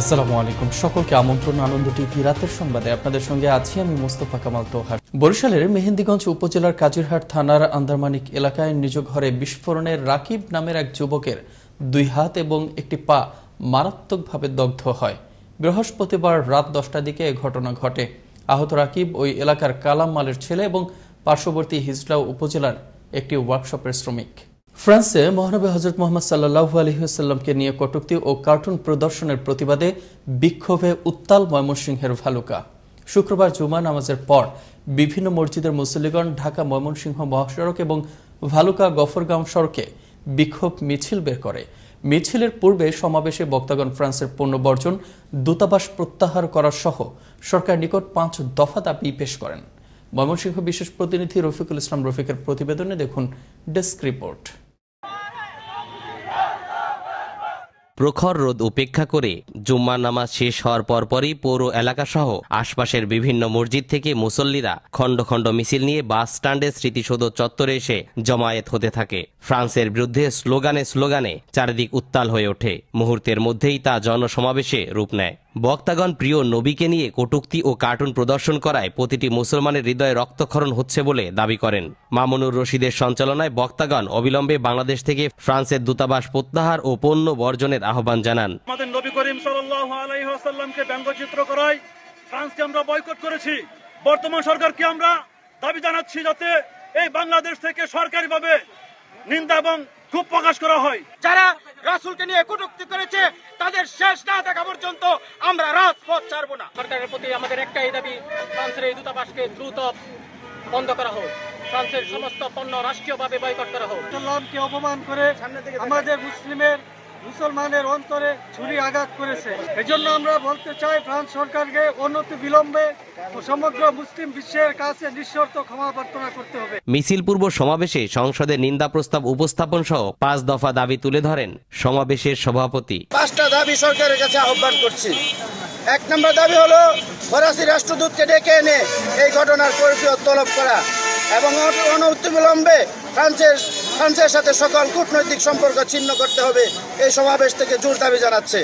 আসসালামু আলাইকুম সকলকে আমন্ত্রণ আনন্দ টিভি রাতের সংবাদে আপনাদের সঙ্গে আছি আমি মোস্তফা কামাল তোহার বরিশালের মেহেন্দিগঞ্জ উপজেলার কাজিরহাট থানার আন্দারমানিক এলাকায় নিজ ঘরে বিস্ফোরণে রাকিব নামের এক যুবকের দুই হাত এবং একটি পা মারাত্মকভাবে দগ্ধ হয় বৃহস্পতিবার রাত দশটার দিকে এ ঘটনা ঘটে আহত রাকিব ওই এলাকার কালাম মালের ছেলে এবং পার্শ্ববর্তী হিজলা উপজেলার একটি ওয়ার্কশপের শ্রমিক ফ্রান্সে মহানবী হজরত মোহাম্মদ সাল্লাহু আলহিহাস্লামকে নিয়ে কটুক্তি ও কার্টুন প্রদর্শনের প্রতিবাদে বিক্ষোভে উত্তাল ময়মনসিংহের ভালুকা শুক্রবার জুমা নামাজের পর বিভিন্ন মসজিদের মুসল্লিগণ ঢাকা ময়মনসিংহ মহাসড়ক এবং ভালুকা গফরগাঁও সড়কে বিক্ষোভ মিছিল বের করে মিছিলের পূর্বে সমাবেশে বক্তাগণ ফ্রান্সের পণ্য বর্জন দূতাবাস প্রত্যাহার করা সহ সরকার নিকট পাঁচ দফা দাবি পেশ করেন ময়মনসিংহ বিশেষ প্রতিনিধি রফিকুল ইসলাম রফিকের প্রতিবেদনে দেখুন ডেস্ক রিপোর্ট প্রখর রোদ উপেক্ষা করে জুম্মা নামাজ শেষ হওয়ার পরপরই পৌর এলাকাসহ আশপাশের বিভিন্ন মসজিদ থেকে মুসল্লিরা খণ্ড খণ্ড মিছিল নিয়ে বাস স্ট্যান্ডে স্মৃতিসৌধ চত্বরে এসে জমায়েত হতে থাকে ফ্রান্সের বিরুদ্ধে স্লোগানে স্লোগানে চারিদিক উত্তাল হয়ে ওঠে মুহূর্তের মধ্যেই তা জনসমাবেশে রূপ নেয় বক্তাগণ প্রিয় নবীকে নিয়ে কটুক্তি ও কার্টুন প্রদর্শন করায় প্রতিটি মুসলমানের হৃদয়ে রক্তক্ষরণ হচ্ছে বলে দাবি করেন মামুনুর রশিদের সঞ্চালনায় বক্তাগণ অবিলম্বে বাংলাদেশ থেকে ফ্রান্সের দূতাবাস প্রত্যাহার ও পণ্য বর্জনের আহ্বান জানান আমাদের নবী করিম সাল্লামকে ব্যঙ্গচিত্র করায় ফ্রান্সকে আমরা বয়কট করেছি বর্তমান সরকারকে আমরা দাবি জানাচ্ছি যাতে এই বাংলাদেশ থেকে সরকারিভাবে নিন্দা এবং ক্ষোভ প্রকাশ করা হয় যারা রাসুলকে নিয়ে কটুক্তি করেছে তাদের শেষ না দেখা পর্যন্ত আমরা রাজপথ ছাড়বো না সরকারের প্রতি আমাদের একটাই দাবি ফ্রান্সের এই দূতাবাসকে দ্রুত বন্ধ করা হোক ফ্রান্সের সমস্ত পণ্য রাষ্ট্রীয়ভাবে বয়কট করা হোক অপমান করে আমাদের মুসলিমের মুসলমানের অন্তরে ছুরি আঘাত করেছে এজন্য আমরা বলতে চাই ফ্রান্স সরকারকে অনতি বিলম্বে সমগ্র মুসলিম বিশ্বের কাছে নিঃশর্ত ক্ষমা প্রার্থনা করতে হবে মিছিল পূর্ব সমাবেশে সংসদে নিন্দা প্রস্তাব উপস্থাপন সহ পাঁচ দফা দাবি তুলে ধরেন সমাবেশের সভাপতি পাঁচটা দাবি সরকারের কাছে আহ্বান করছি এক নম্বর দাবি হলো ফরাসি রাষ্ট্রদূতকে ডেকে এনে এই ঘটনার পরিচয় তলব করা এবং বিলম্বে ফ্রান্সের ফ্রান্সের সাথে সকল কূটনৈতিক সম্পর্ক ছিন্ন করতে হবে এই সমাবেশ থেকে জোর দাবি জানাচ্ছে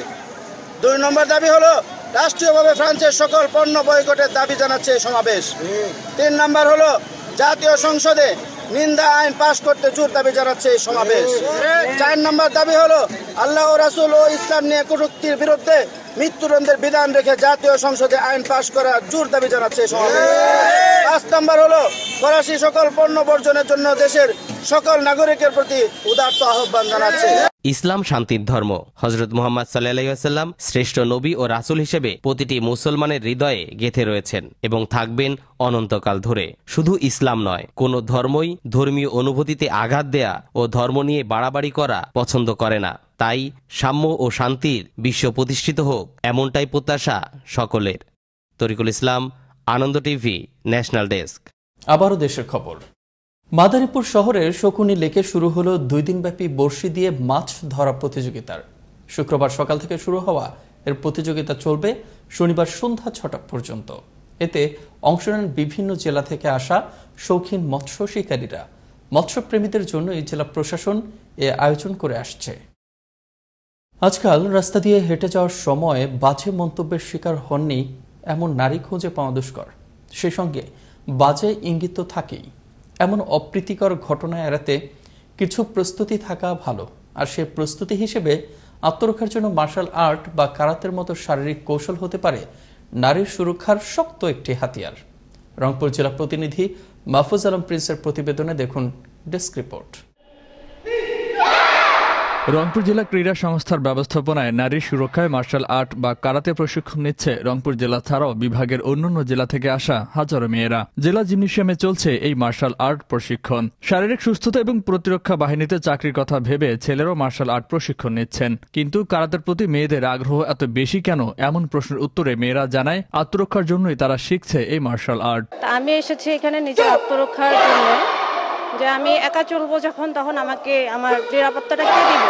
দুই নম্বর দাবি হলো রাষ্ট্রীয়ভাবে ফ্রান্সের সকল পণ্য বয়কটের দাবি জানাচ্ছে এই সমাবেশ তিন নম্বর হলো জাতীয় সংসদে নিন্দা আইন পাশ করতে জোর দাবি জানাচ্ছে এই সমাবেশ চার নম্বর দাবি হলো আল্লাহ রাসুল ও ইসলাম নিয়ে কটুক্তির বিরুদ্ধে মৃত্যুদণ্ডের বিধান রেখে জাতীয় সংসদে আইন পাশ করা জোর দাবি জানাচ্ছে এই সমাবেশ পাঁচ নম্বর হলো ফরাসি সকল পণ্য বর্জনের জন্য দেশের সকল নাগরিকের প্রতি উদার্ত আহ্বান জানাচ্ছে ইসলাম শান্তির ধর্ম হজরত মোহাম্মদ সাল্লাম শ্রেষ্ঠ নবী ও রাসুল হিসেবে প্রতিটি মুসলমানের হৃদয়ে গেথে রয়েছেন এবং থাকবেন অনন্তকাল ধরে শুধু ইসলাম নয় কোন ধর্মই ধর্মীয় অনুভূতিতে আঘাত দেয়া ও ধর্ম নিয়ে বাড়াবাড়ি করা পছন্দ করে না তাই সাম্য ও শান্তির বিশ্ব প্রতিষ্ঠিত হোক এমনটাই প্রত্যাশা সকলের Tarikul Islam Ananda TV national desk আবারও দেশের খবর মাদারীপুর শহরের শকুনি লেকে শুরু হলো দুই দিনব্যাপী বর্ষি দিয়ে মাছ ধরা প্রতিযোগিতার শুক্রবার সকাল থেকে শুরু হওয়া এর প্রতিযোগিতা চলবে শনিবার সন্ধ্যা ছটা পর্যন্ত এতে অংশ নেন বিভিন্ন জেলা থেকে আসা শৌখিন মৎস্য শিকারীরা মৎস্যপ্রেমীদের জন্য এই জেলা প্রশাসন এ আয়োজন করে আসছে আজকাল রাস্তা দিয়ে হেঁটে যাওয়ার সময় বাজে মন্তব্যের শিকার হননি এমন নারী খুঁজে পাওয়া দুষ্কর সে সঙ্গে বাজে ইঙ্গিত তো থাকেই এমন অপ্রীতিকর ঘটনা এড়াতে কিছু প্রস্তুতি থাকা ভালো আর সে প্রস্তুতি হিসেবে আত্মরক্ষার জন্য মার্শাল আর্ট বা কারাতের মতো শারীরিক কৌশল হতে পারে নারীর সুরক্ষার শক্ত একটি হাতিয়ার রংপুর জেলা প্রতিনিধি মাহফুজ আলম প্রিন্সের প্রতিবেদনে দেখুন ডেস্ক রিপোর্ট রংপুর জেলা ক্রীড়া সংস্থার ব্যবস্থাপনায় নারী সুরক্ষায় মার্শাল আর্ট বা কারাতে প্রশিক্ষণ নিচ্ছে রংপুর জেলা ছাড়াও বিভাগের অন্যান্য জেলা থেকে আসা হাজারো মেয়েরা জেলা জিমনেশিয়ামে চলছে এই মার্শাল আর্ট প্রশিক্ষণ শারীরিক সুস্থতা এবং প্রতিরক্ষা বাহিনীতে চাকরির কথা ভেবে ছেলেরাও মার্শাল আর্ট প্রশিক্ষণ নিচ্ছেন কিন্তু কারাতের প্রতি মেয়েদের আগ্রহ এত বেশি কেন এমন প্রশ্নের উত্তরে মেয়েরা জানায় আত্মরক্ষার জন্যই তারা শিখছে এই মার্শাল আর্ট আমি এসেছি এখানে নিজের আত্মরক্ষার জন্য যে আমি একা চলবো যখন তখন আমাকে আমার নিরাপত্তাটা কে দিব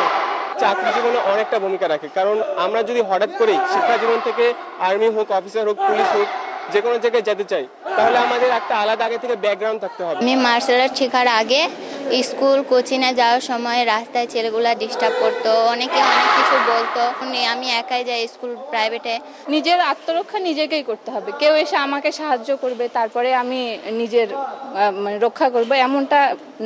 চাকরি জীবনে অনেকটা ভূমিকা রাখে কারণ আমরা যদি হঠাৎ করেই শিক্ষা জীবন থেকে আর্মি হোক অফিসার হোক পুলিশ হোক যে কোনো জায়গায় যেতে চাই তাহলে আমাদের একটা আলাদা আগে থেকে ব্যাকগ্রাউন্ড থাকতে হবে আমি মার্শাল আর্ট শেখার আগে স্কুল কোচিংয়ে যাওয়ার সময় রাস্তায় ছেলেগুলা ডিস্টার্ব করতো অনেকে অনেক কিছু বলতো আমি একাই যাই স্কুল প্রাইভেটে নিজের আত্মরক্ষা নিজেকেই করতে হবে কেউ এসে আমাকে সাহায্য করবে তারপরে আমি নিজের মানে রক্ষা করব এমনটা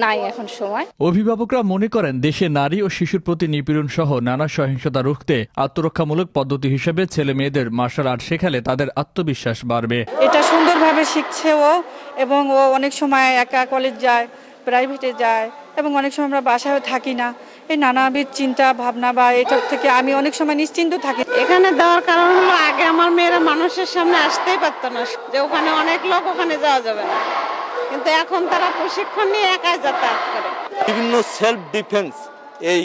নাই এখন সময় অভিভাবকরা মনে করেন দেশে নারী ও শিশুর প্রতি নিপীড়ন সহ নানা সহিংসতা রুখতে আত্মরক্ষামূলক পদ্ধতি হিসেবে ছেলে মেয়েদের মার্শাল আর্ট শেখালে তাদের আত্মবিশ্বাস বাড়বে এটা সুন্দরভাবে শিখছে ও এবং ও অনেক সময় একা কলেজ যায় প্রাইভেটে যায় এবং অনেক সময় আমরা বাসায় থাকি না এই নানাবিধ চিন্তা ভাবনা বা এটার থেকে আমি অনেক সময় নিশ্চিন্ত থাকি এখানে দেওয়ার কারণ হলো আগে আমার মেয়েরা মানুষের সামনে আসতেই পারতো না যে ওখানে অনেক লোক ওখানে যাওয়া যাবে না কিন্তু এখন তারা প্রশিক্ষণ নিয়ে একাই যাতায়াত করে বিভিন্ন সেলফ ডিফেন্স এই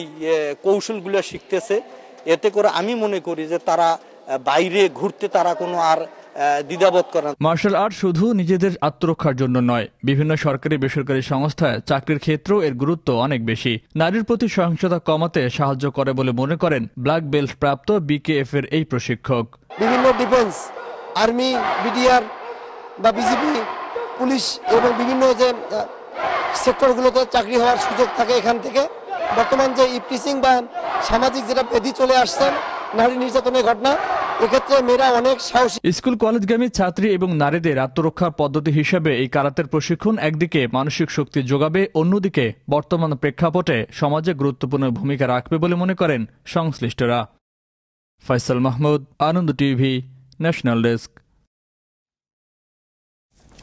কৌশলগুলো শিখতেছে এতে করে আমি মনে করি যে তারা বাইরে ঘুরতে তারা কোনো আর দ্বিধাবোধ করেন মার্শাল আর্ট শুধু নিজেদের আত্মরক্ষার জন্য নয় বিভিন্ন সরকারি বেসরকারি সংস্থায় চাকরির ক্ষেত্রেও এর গুরুত্ব অনেক বেশি নারীর প্রতি সহিংসতা কমাতে সাহায্য করে বলে মনে করেন ব্ল্যাক বেল্ট প্রাপ্ত বিকেএফ এর এই প্রশিক্ষক বিভিন্ন ডিফেন্স আর্মি বিডিআর বা বিজেপি পুলিশ এবং বিভিন্ন যে সেক্টরগুলোতে চাকরি হওয়ার সুযোগ থাকে এখান থেকে বর্তমান যে ইপটিসিং বা সামাজিক যেটা বেদি চলে আসছেন নারী নির্যাতনের ঘটনা স্কুল কলেজগামী ছাত্রী এবং নারীদের আত্মরক্ষার পদ্ধতি হিসেবে এই কারাতের প্রশিক্ষণ একদিকে মানসিক শক্তি যোগাবে অন্যদিকে বর্তমান প্রেক্ষাপটে সমাজে গুরুত্বপূর্ণ ভূমিকা রাখবে বলে মনে করেন সংশ্লিষ্টরা Faisal Mahmud Ananda TV national desk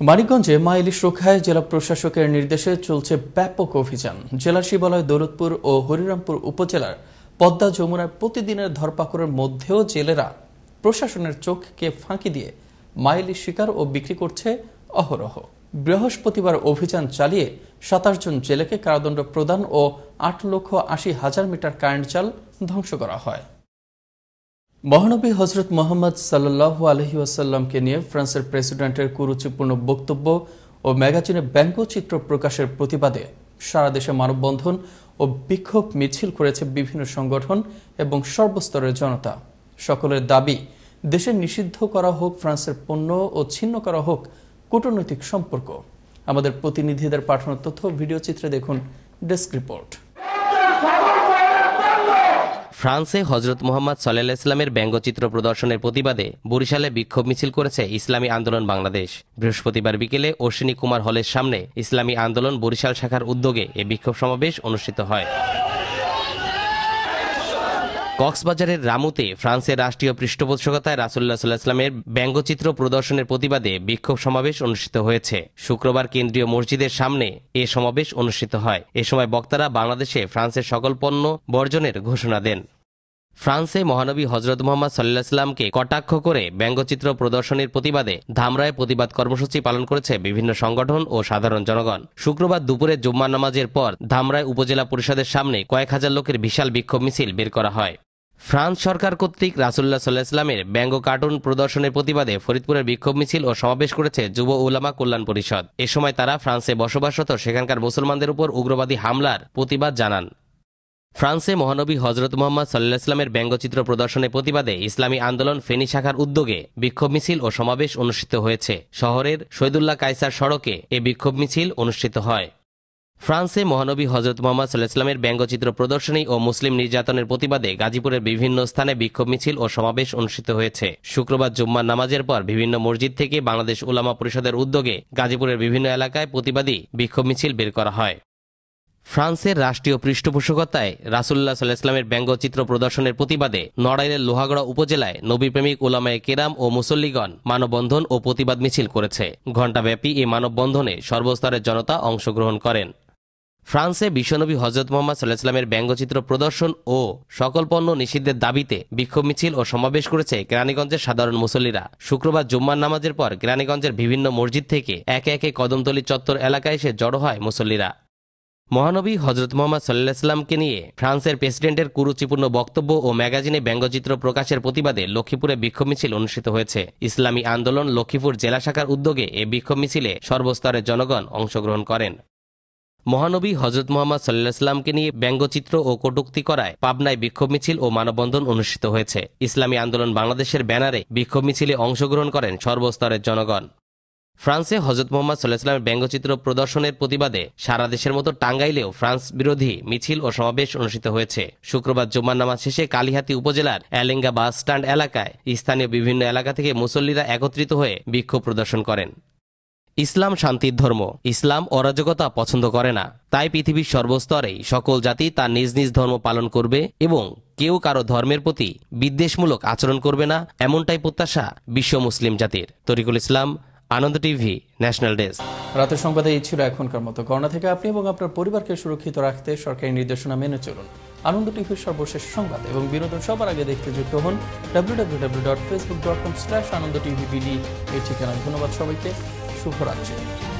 মানিকগঞ্জে মা ইলিশ রক্ষায় জেলা প্রশাসকের নির্দেশে চলছে ব্যাপক অভিযান জেলার শিবালয় দৌলতপুর ও হরিরামপুর উপজেলার পদ্মা যমুনার প্রতিদিনের ধরপাকড়ের মধ্যেও জেলেরা প্রশাসনের চোখকে ফাঁকি দিয়ে মাইলি শিকার ও বিক্রি করছে অহরহ বৃহস্পতিবার অভিযান চালিয়ে সাতাশ জন জেলেকে কারাদণ্ড প্রদান ও আট লক্ষ আশি হাজার মিটার কারেন্ট চাল ধ্বংস করা হয় মহানবী হজরত মোহাম্মদ সাল্লু আলহি ওয়াসাল্লামকে নিয়ে ফ্রান্সের প্রেসিডেন্টের কুরুচিপূর্ণ বক্তব্য ও ম্যাগাজিনে ব্যঙ্গচিত্র প্রকাশের প্রতিবাদে সারা দেশে মানববন্ধন ও বিক্ষোভ মিছিল করেছে বিভিন্ন সংগঠন এবং সর্বস্তরের জনতা সকলের দাবি দেশে নিষিদ্ধ করা হোক ফ্রান্সের পণ্য ও ছিন্ন করা হোক কূটনৈতিক সম্পর্ক আমাদের প্রতিনিধিদের পাঠানো তথ্য ভিডিও চিত্রে দেখুন ডেস্ক রিপোর্ট ফ্রান্সে হজরত মোহাম্মদ সাল্লাহ ইসলামের ব্যঙ্গচিত্র প্রদর্শনের প্রতিবাদে বরিশালে বিক্ষোভ মিছিল করেছে ইসলামী আন্দোলন বাংলাদেশ বৃহস্পতিবার বিকেলে অশ্বিনী কুমার হলের সামনে ইসলামী আন্দোলন বরিশাল শাখার উদ্যোগে এ বিক্ষোভ সমাবেশ অনুষ্ঠিত হয় কক্সবাজারের রামুতে ফ্রান্সের রাষ্ট্রীয় পৃষ্ঠপোষকতায় রাসুল্লাহ সাল্লাহামের ব্যঙ্গচিত্র প্রদর্শনের প্রতিবাদে বিক্ষোভ সমাবেশ অনুষ্ঠিত হয়েছে শুক্রবার কেন্দ্রীয় মসজিদের সামনে এ সমাবেশ অনুষ্ঠিত হয় এ সময় বক্তারা বাংলাদেশে ফ্রান্সের সকল পণ্য বর্জনের ঘোষণা দেন ফ্রান্সে মহানবী হজরত মোহাম্মদ সাল্লাহ সাল্লামকে কটাক্ষ করে ব্যঙ্গচিত্র প্রদর্শনীর প্রতিবাদে ধামরায় প্রতিবাদ কর্মসূচি পালন করেছে বিভিন্ন সংগঠন ও সাধারণ জনগণ শুক্রবার দুপুরে জুম্মা নামাজের পর ধামরায় উপজেলা পরিষদের সামনে কয়েক হাজার লোকের বিশাল বিক্ষোভ মিছিল বের করা হয় ফ্রান্স সরকার কর্তৃক রাসুল্লাহ সাল্লাহ ইসলামের ব্যঙ্গ কার্টুন প্রদর্শনের প্রতিবাদে ফরিদপুরের বিক্ষোভ মিছিল ও সমাবেশ করেছে যুব উলামা কল্যাণ পরিষদ এ সময় তারা ফ্রান্সে বসবাসরত সেখানকার মুসলমানদের উপর উগ্রবাদী হামলার প্রতিবাদ জানান ফ্রান্সে মহানবী হজরত মোহাম্মদ সাল্লাহ ইসলামের ব্যঙ্গচিত্র প্রদর্শনের প্রতিবাদে ইসলামী আন্দোলন ফেনী শাখার উদ্যোগে বিক্ষোভ মিছিল ও সমাবেশ অনুষ্ঠিত হয়েছে শহরের শহীদুল্লাহ কায়সার সড়কে এ বিক্ষোভ মিছিল অনুষ্ঠিত হয় ফ্রান্সে মহানবী হজরত মোহাম্মদ ইসলামের ব্যঙ্গচিত্র প্রদর্শনী ও মুসলিম নির্যাতনের প্রতিবাদে গাজীপুরের বিভিন্ন স্থানে বিক্ষোভ মিছিল ও সমাবেশ অনুষ্ঠিত হয়েছে শুক্রবার জুম্মার নামাজের পর বিভিন্ন মসজিদ থেকে বাংলাদেশ উলামা পরিষদের উদ্যোগে গাজীপুরের বিভিন্ন এলাকায় প্রতিবাদী বিক্ষোভ মিছিল বের করা হয় ফ্রান্সের রাষ্ট্রীয় পৃষ্ঠপোষকতায় রাসুল্লাহ ইসলামের ব্যঙ্গচিত্র প্রদর্শনের প্রতিবাদে নড়াইলের লোহাগড়া উপজেলায় নবীপ্রেমিক ওলামায় কেরাম ও মুসল্লিগণ মানববন্ধন ও প্রতিবাদ মিছিল করেছে ঘণ্টাব্যাপী এই মানববন্ধনে সর্বস্তরের জনতা অংশগ্রহণ করেন ফ্রান্সে বিশ্বনবী হজরত মোহাম্মদ ইসলামের ব্যঙ্গচিত্র প্রদর্শন ও সকল পণ্য নিষিদ্ধের দাবিতে বিক্ষোভ মিছিল ও সমাবেশ করেছে কেরানীগঞ্জের সাধারণ মুসল্লিরা শুক্রবার জুম্মার নামাজের পর কেরানীগঞ্জের বিভিন্ন মসজিদ থেকে একে একে কদমতলি চত্বর এলাকায় এসে জড়ো হয় মুসল্লিরা মহানবী হজরত মোহাম্মদ সাল্লাহ সাল্লামকে নিয়ে ফ্রান্সের প্রেসিডেন্টের কুরুচিপূর্ণ বক্তব্য ও ম্যাগাজিনে ব্যঙ্গচিত্র প্রকাশের প্রতিবাদে লক্ষ্মীপুরে বিক্ষোভ মিছিল অনুষ্ঠিত হয়েছে ইসলামী আন্দোলন লক্ষ্মীপুর জেলা শাখার উদ্যোগে এ বিক্ষোভ মিছিলে সর্বস্তরের জনগণ অংশগ্রহণ করেন মহানবী হজরত মোহাম্মদ সাল্লাহ সাল্লামকে নিয়ে ব্যঙ্গচিত্র ও কটুক্তি করায় পাবনায় বিক্ষোভ মিছিল ও মানববন্ধন অনুষ্ঠিত হয়েছে ইসলামী আন্দোলন বাংলাদেশের ব্যানারে বিক্ষোভ মিছিলে অংশগ্রহণ করেন সর্বস্তরের জনগণ ফ্রান্সে হজরত মোহাম্মদ সাল্লাহামের ব্যঙ্গচিত্র প্রদর্শনের প্রতিবাদে সারা দেশের মতো টাঙ্গাইলেও ফ্রান্স বিরোধী মিছিল ও সমাবেশ অনুষ্ঠিত হয়েছে শুক্রবার জুম্মার নামাজ শেষে কালিহাতি উপজেলার এলেঙ্গা বাস স্ট্যান্ড এলাকায় স্থানীয় বিভিন্ন এলাকা থেকে মুসল্লিরা একত্রিত হয়ে বিক্ষোভ প্রদর্শন করেন ইসলাম শান্তির ধর্ম ইসলাম অরাজকতা পছন্দ করে না তাই পৃথিবীর সর্বস্তরেই সকল জাতি তার নিজ নিজ ধর্ম পালন করবে এবং কেউ কারো ধর্মের প্রতি বিদ্বেষমূলক আচরণ করবে না এমনটাই প্রত্যাশা বিশ্ব মুসলিম জাতির Tarikul Islam Ananda TV national desk রাতের সংবাদে এই ছিল এখনকার মতো করোনা থেকে আপনি এবং আপনার পরিবারকে সুরক্ষিত রাখতে সরকারি নির্দেশনা মেনে চলুন আনন্দ টিভির সর্বশেষ সংবাদ এবং বিনোদন সবার আগে দেখতে যুক্ত হন W W W dot Facebook dot com slash Ananda TV BD এই ঠিকানায় ধন্যবাদ সবাইকে শুভরাত্রি